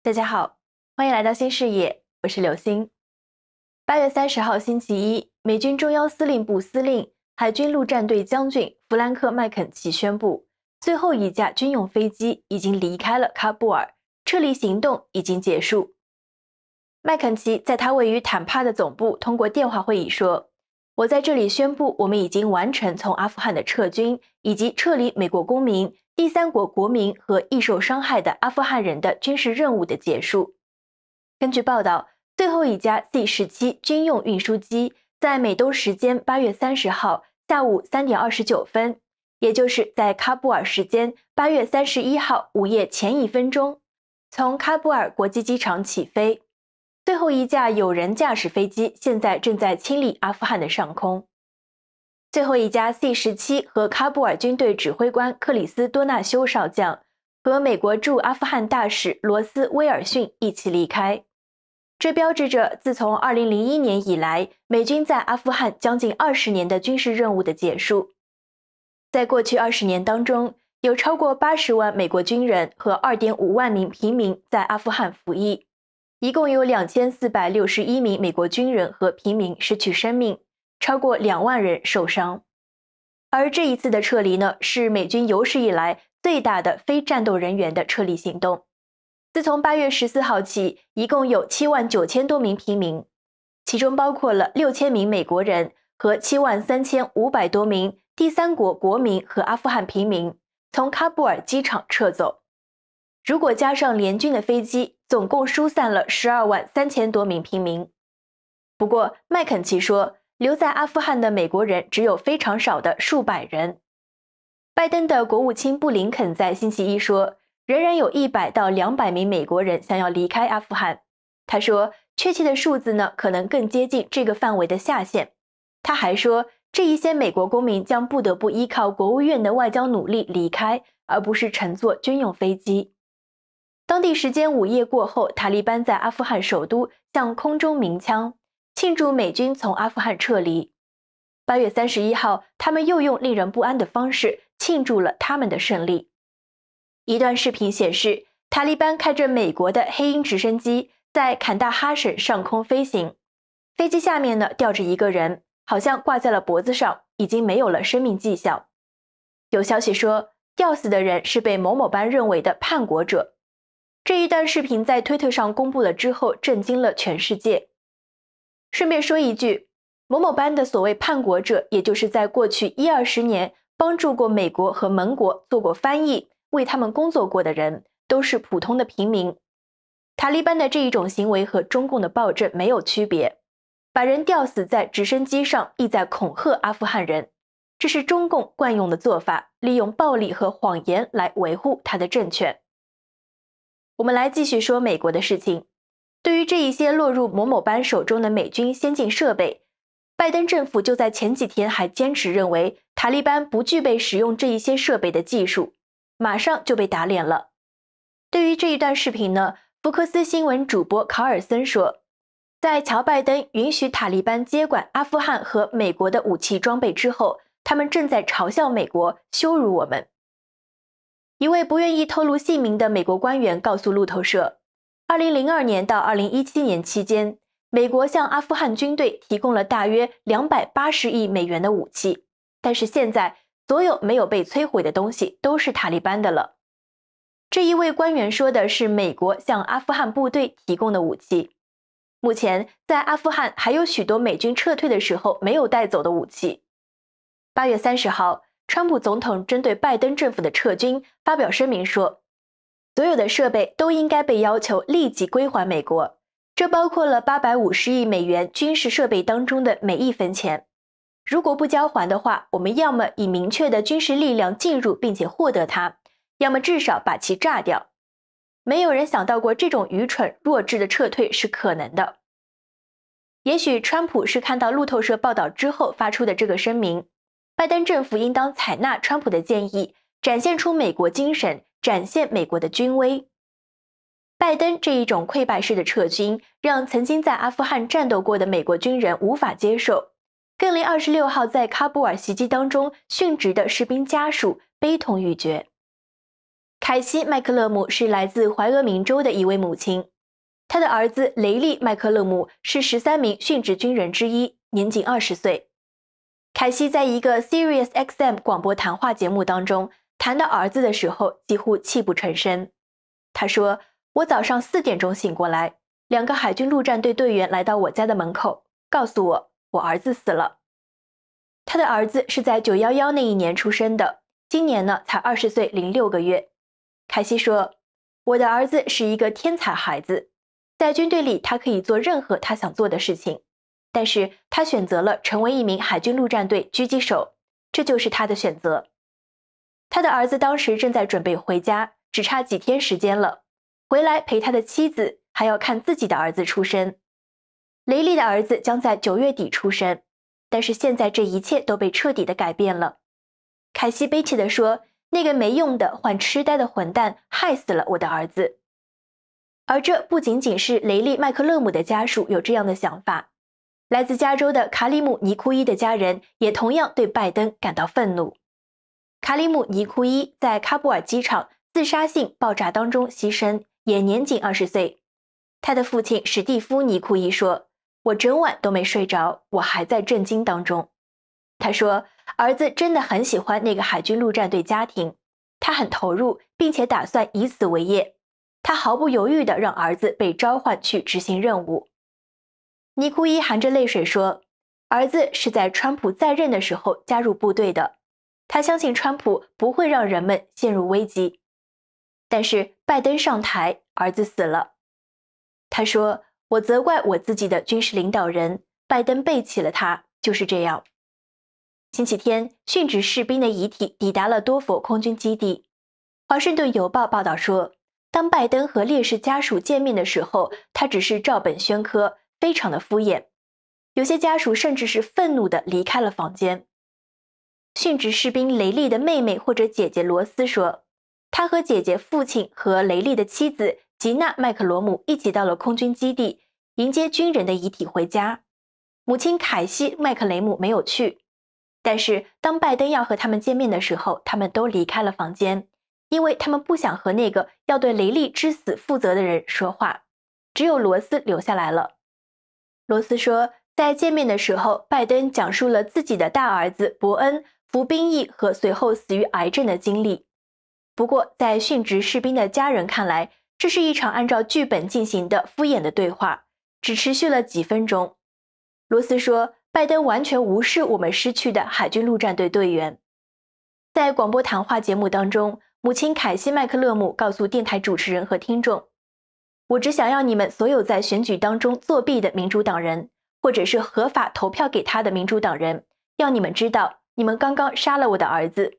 大家好，欢迎来到新视野，我是刘星。八月三十号星期一，美军中央司令部司令、海军陆战队将军弗兰克·麦肯齐宣布，最后一架军用飞机已经离开了喀布尔，撤离行动已经结束。麦肯齐在他位于坦帕的总部通过电话会议说。我在这里宣布，我们已经完成从阿富汗的撤军，以及撤离美国公民、第三国国民和易受伤害的阿富汗人的军事任务的结束。根据报道，最后一架 C 十七军用运输机在美东时间八月三十号下午三点二十九分，也就是在喀布尔时间八月三十一号午夜前一分钟，从喀布尔国际机场起飞。最后一架有人驾驶飞机现在正在清理阿富汗的上空。最后一架 C 十七和喀布尔军队指挥官克里斯多纳修少将和美国驻阿富汗大使罗斯威尔逊一起离开，这标志着自从2001年以来美军在阿富汗将近二十年的军事任务的结束。在过去二十年当中，有超过80万美国军人和2.5万名平民在阿富汗服役。一共有两千四百六十一名美国军人和平民失去生命，超过两万人受伤。而这一次的撤离呢，是美军有史以来最大的非战斗人员的撤离行动。自从八月十四号起，一共有七万九千多名平民，其中包括了六千名美国人和七万三千五百多名第三国国民和阿富汗平民从喀布尔机场撤走。如果加上联军的飞机，总共疏散了十二万三千多名平民。不过，麦肯齐说，留在阿富汗的美国人只有非常少的数百人。拜登的国务卿布林肯在星期一说，仍然有一百到两百名美国人想要离开阿富汗。他说，确切的数字呢，可能更接近这个范围的下限。他还说，这一些美国公民将不得不依靠国务院的外交努力离开，而不是乘坐军用飞机。当地时间午夜过后，塔利班在阿富汗首都向空中鸣枪庆祝美军从阿富汗撤离。八月三十一号，他们又用令人不安的方式庆祝了他们的胜利。一段视频显示，塔利班开着美国的黑鹰直升机在坎大哈省上空飞行，飞机下面呢吊着一个人，好像挂在了脖子上，已经没有了生命迹象。有消息说，吊死的人是被某某班认为的叛国者。这一段视频在推特上公布了之后，震惊了全世界。顺便说一句，某某班的所谓叛国者，也就是在过去一二十年帮助过美国和盟国做过翻译、为他们工作过的人，都是普通的平民。塔利班的这一种行为和中共的暴政没有区别，把人吊死在直升机上，意在恐吓阿富汗人，这是中共惯用的做法，利用暴力和谎言来维护他的政权。我们来继续说美国的事情。对于这一些落入某某班手中的美军先进设备，拜登政府就在前几天还坚持认为塔利班不具备使用这一些设备的技术，马上就被打脸了。对于这一段视频呢，福克斯新闻主播考尔森说，在乔拜登允许塔利班接管阿富汗和美国的武器装备之后，他们正在嘲笑美国，羞辱我们。一位不愿意透露姓名的美国官员告诉路透社，二零零二年到二零一七年期间，美国向阿富汗军队提供了大约两百八十亿美元的武器。但是现在，所有没有被摧毁的东西都是塔利班的了。这一位官员说的是美国向阿富汗部队提供的武器。目前，在阿富汗还有许多美军撤退的时候没有带走的武器。八月三十号。川普总统针对拜登政府的撤军发表声明说：“所有的设备都应该被要求立即归还美国，这包括了八百五十亿美元军事设备当中的每一分钱。如果不交还的话，我们要么以明确的军事力量进入并且获得它，要么至少把其炸掉。没有人想到过这种愚蠢弱智的撤退是可能的。也许川普是看到路透社报道之后发出的这个声明。”拜登政府应当采纳川普的建议，展现出美国精神，展现美国的军威。拜登这一种溃败式的撤军，让曾经在阿富汗战斗过的美国军人无法接受。更令二十六号在喀布尔袭击当中殉职的士兵家属悲痛欲绝。凯西·麦克勒姆是来自怀俄明州的一位母亲，他的儿子雷利·麦克勒姆是十三名殉职军人之一，年仅二十岁。凯西在一个 s e r i o u s XM 广播谈话节目当中谈到儿子的时候，几乎泣不成声。他说：“我早上四点钟醒过来，两个海军陆战队队员来到我家的门口，告诉我我儿子死了。他的儿子是在九幺幺那一年出生的，今年呢才二十岁零六个月。”凯西说：“我的儿子是一个天才孩子，在军队里他可以做任何他想做的事情。”但是他选择了成为一名海军陆战队狙击手，这就是他的选择。他的儿子当时正在准备回家，只差几天时间了，回来陪他的妻子，还要看自己的儿子出生。雷利的儿子将在九月底出生，但是现在这一切都被彻底的改变了。凯西悲切地说：“那个没用的、患痴呆的混蛋害死了我的儿子。”而这不仅仅是雷利·麦克勒姆的家属有这样的想法。来自加州的卡里姆·尼库伊的家人也同样对拜登感到愤怒。卡里姆·尼库伊在喀布尔机场自杀性爆炸当中牺牲，也年仅二十岁。他的父亲史蒂夫·尼库伊说：“我整晚都没睡着，我还在震惊当中。”他说：“儿子真的很喜欢那个海军陆战队家庭，他很投入，并且打算以此为业。他毫不犹豫地让儿子被召唤去执行任务。”尼库伊含着泪水说：“儿子是在川普在任的时候加入部队的，他相信川普不会让人们陷入危机，但是拜登上台，儿子死了。”他说：“我责怪我自己的军事领导人，拜登背弃了他，就是这样。”星期天，殉职士兵的遗体抵达了多佛空军基地。华盛顿邮报报道说，当拜登和烈士家属见面的时候，他只是照本宣科。非常的敷衍，有些家属甚至是愤怒地离开了房间。殉职士兵雷利的妹妹或者姐姐罗斯说，他和姐姐、父亲和雷利的妻子吉娜·麦克罗姆一起到了空军基地迎接军人的遗体回家。母亲凯西·麦克雷姆没有去，但是当拜登要和他们见面的时候，他们都离开了房间，因为他们不想和那个要对雷利之死负责的人说话。只有罗斯留下来了。罗斯说，在见面的时候，拜登讲述了自己的大儿子伯恩服兵役和随后死于癌症的经历。不过，在殉职士兵的家人看来，这是一场按照剧本进行的敷衍的对话，只持续了几分钟。罗斯说，拜登完全无视我们失去的海军陆战队队员。在广播谈话节目当中，母亲凯西·麦克勒姆告诉电台主持人和听众。我只想要你们所有在选举当中作弊的民主党人，或者是合法投票给他的民主党人，要你们知道，你们刚刚杀了我的儿子，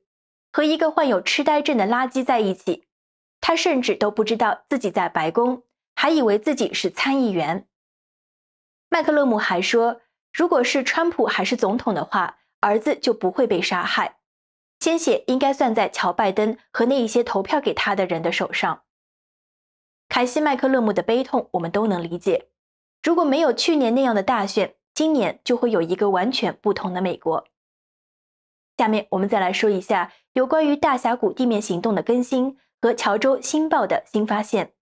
和一个患有痴呆症的垃圾在一起，他甚至都不知道自己在白宫，还以为自己是参议员。麦克勒姆还说，如果是川普还是总统的话，儿子就不会被杀害，鲜血应该算在乔拜登和那一些投票给他的人的手上。凯西·麦克勒姆的悲痛，我们都能理解。如果没有去年那样的大选，今年就会有一个完全不同的美国。下面我们再来说一下有关于大峡谷地面行动的更新和乔州新报的新发现。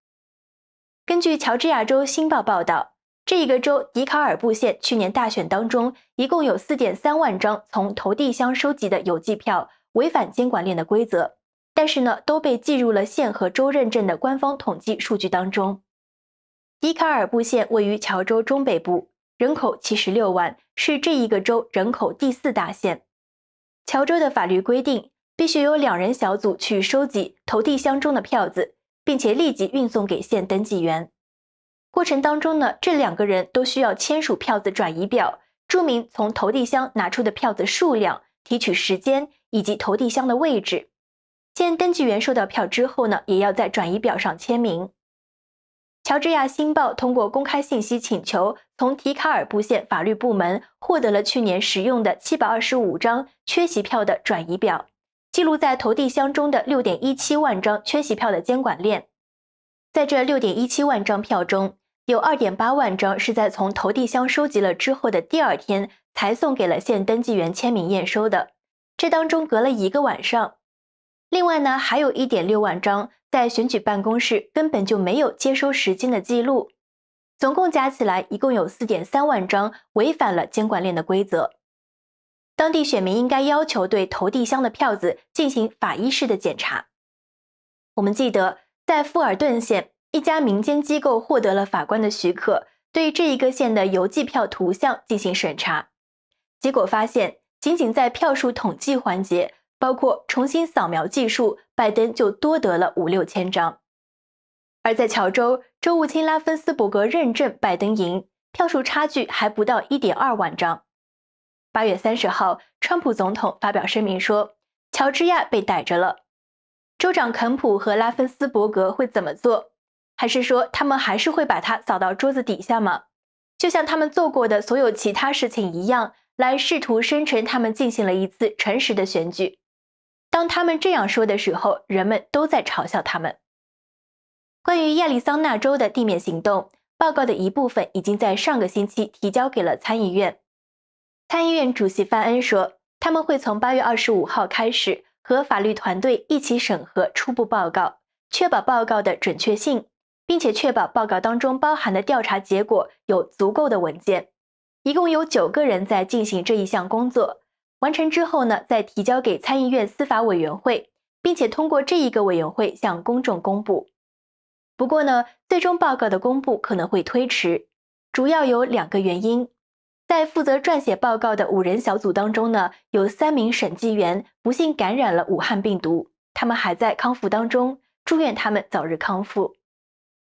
根据乔治亚州新报报道，这一个州迪卡尔布县去年大选当中，一共有4.3万张从投递箱收集的邮寄票违反监管链的规则。但是呢，都被记入了县和州认证的官方统计数据当中。迪卡尔布县位于乔州中北部，人口七十六万，是这一个州人口第四大县。乔州的法律规定，必须由两人小组去收集投递箱中的票子，并且立即运送给县登记员。过程当中呢，这两个人都需要签署票子转移表，注明从投递箱拿出的票子数量、提取时间以及投递箱的位置。县登记员收到票之后呢，也要在转移表上签名。乔治亚新报通过公开信息请求，从提卡尔布县法律部门获得了去年使用的七百二十五张缺席票的转移表，记录在投递箱中的六点一七万张缺席票的监管链。在这六点一七万张票中，有二点八万张是在从投递箱收集了之后的第二天才送给了县登记员签名验收的，这当中隔了一个晚上。另外呢，还有一点六万张在选举办公室根本就没有接收时间的记录，总共加起来一共有四点三万张违反了监管链的规则。当地选民应该要求对投递箱的票子进行法医式的检查。我们记得在富尔顿县一家民间机构获得了法官的许可，对这一个县的邮寄票图像进行审查，结果发现仅仅在票数统计环节。包括重新扫描技术，拜登就多得了五六千张。而在乔州州务卿拉芬斯伯格认证拜登赢，票数差距还不到一点二万张。八月三十号，川普总统发表声明说，乔治亚被逮着了。州长肯普和拉芬斯伯格会怎么做？还是说他们还是会把它扫到桌子底下吗？就像他们做过的所有其他事情一样，来试图声称他们进行了一次诚实的选举。当他们这样说的时候，人们都在嘲笑他们。关于亚利桑那州的地面行动报告的一部分，已经在上个星期提交给了参议院。参议院主席范恩说，他们会从8月25号开始和法律团队一起审核初步报告，确保报告的准确性，并且确保报告当中包含的调查结果有足够的文件。一共有九个人在进行这一项工作。完成之后呢，再提交给参议院司法委员会，并且通过这一个委员会向公众公布。不过呢，最终报告的公布可能会推迟，主要有两个原因。在负责撰写报告的五人小组当中呢，有三名审计员不幸感染了武汉病毒，他们还在康复当中，祝愿他们早日康复。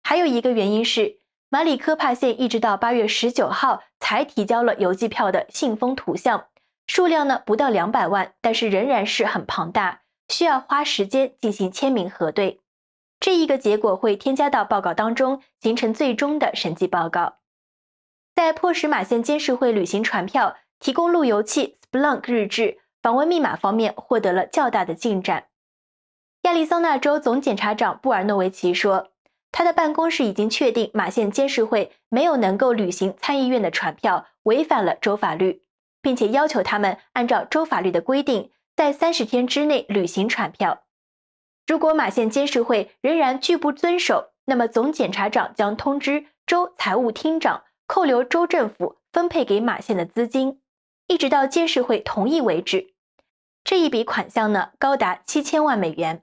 还有一个原因是，马里科帕县一直到八月十九号才提交了邮寄票的信封图像。数量呢不到两百万，但是仍然是很庞大，需要花时间进行签名核对。这一个结果会添加到报告当中，形成最终的审计报告。在迫使马县监事会履行传票、提供路由器 Splunk 日志访问密码方面，获得了较大的进展。亚利桑那州总检察长布尔诺维奇说，他的办公室已经确定马县监事会没有能够履行参议院的传票，违反了州法律。并且要求他们按照州法律的规定，在三十天之内履行传票。如果马县监事会仍然拒不遵守，那么总检察长将通知州财务厅长扣留州政府分配给马县的资金，一直到监事会同意为止。这一笔款项呢，高达七千万美元。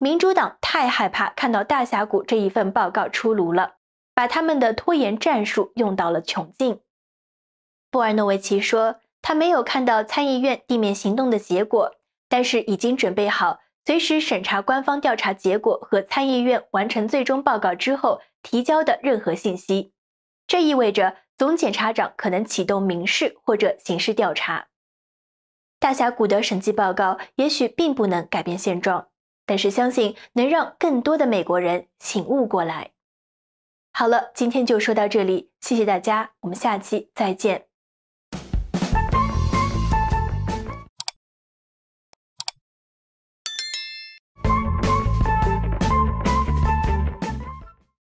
民主党太害怕看到大峡谷这一份报告出炉了，把他们的拖延战术用到了穷尽。布尔诺维奇说，他没有看到参议院地面行动的结果，但是已经准备好随时审查官方调查结果和参议院完成最终报告之后提交的任何信息。这意味着总检察长可能启动民事或者刑事调查。大峡谷的审计报告也许并不能改变现状，但是相信能让更多的美国人醒悟过来。好了，今天就说到这里，谢谢大家，我们下期再见。